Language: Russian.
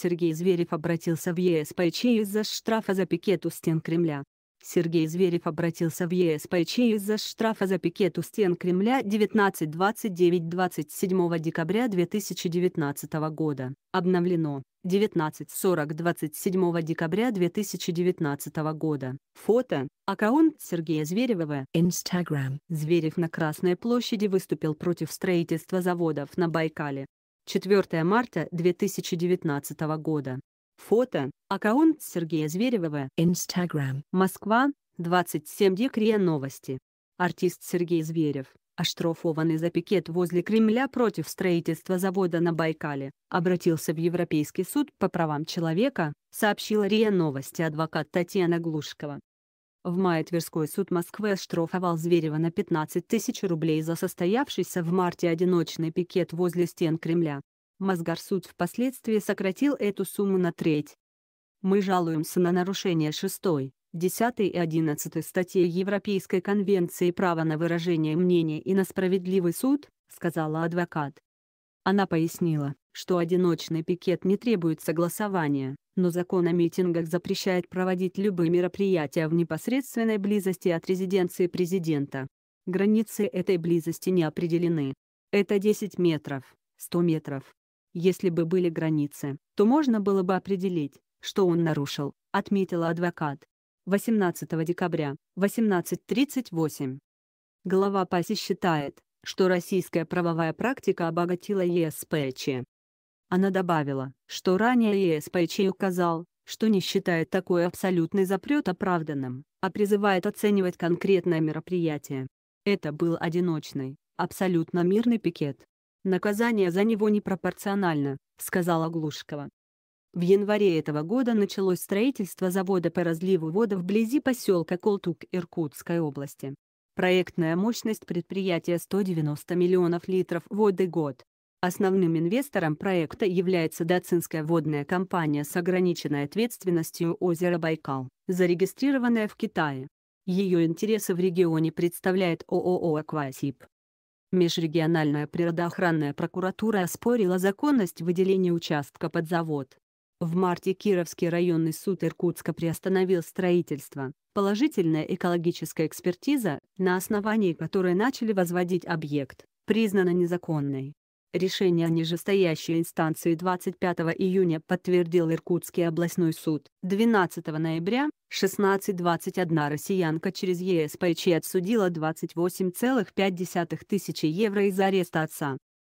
Сергей Зверев обратился в ЕСПЧ из-за штрафа за пикет у стен Кремля. Сергей Зверев обратился в ЕСПЧ из-за штрафа за пикет у стен Кремля 19.29.27 декабря 2019 года. Обновлено. 19.40.27 декабря 2019 года. Фото. Аккаунт Сергея Зверева. Instagram. Зверев на Красной площади выступил против строительства заводов на Байкале. 4 марта 2019 года. Фото. Аккаунт Сергея Зверевого Instagram. Москва. 27 Декрия новости. Артист Сергей Зверев, оштрафованный за пикет возле Кремля против строительства завода на Байкале, обратился в Европейский суд по правам человека, сообщила РИА Новости адвокат Татьяна Глушкова. В мае Тверской суд Москвы оштрафовал Зверева на 15 тысяч рублей за состоявшийся в марте одиночный пикет возле стен Кремля. Мосгорсуд впоследствии сократил эту сумму на треть. Мы жалуемся на нарушение 6, 10 и 11 статей Европейской конвенции права на выражение мнения и на справедливый суд, сказала адвокат. Она пояснила, что одиночный пикет не требует согласования, но закон о митингах запрещает проводить любые мероприятия в непосредственной близости от резиденции президента. Границы этой близости не определены. Это 10 метров, 100 метров. Если бы были границы, то можно было бы определить, что он нарушил, отметила адвокат. 18 декабря, 18.38. Глава ПАСИ считает, что российская правовая практика обогатила ЕСПЧ. Она добавила, что ранее ЕСПЧ указал, что не считает такой абсолютный запрет оправданным, а призывает оценивать конкретное мероприятие. Это был одиночный, абсолютно мирный пикет. Наказание за него непропорционально, сказала Глушкова. В январе этого года началось строительство завода по разливу воды вблизи поселка Колтук Иркутской области. Проектная мощность предприятия 190 миллионов литров воды год. Основным инвестором проекта является дацинская водная компания с ограниченной ответственностью «Озеро Байкал», зарегистрированная в Китае. Ее интересы в регионе представляет ООО «Аквасип». Межрегиональная природоохранная прокуратура оспорила законность выделения участка под завод. В марте Кировский районный суд Иркутска приостановил строительство. Положительная экологическая экспертиза, на основании которой начали возводить объект, признана незаконной. Решение нижестоящей инстанции 25 июня подтвердил Иркутский областной суд. 12 ноября 16.21 россиянка через ЕСПЧ отсудила 28,5 тысячи евро из ареста отца.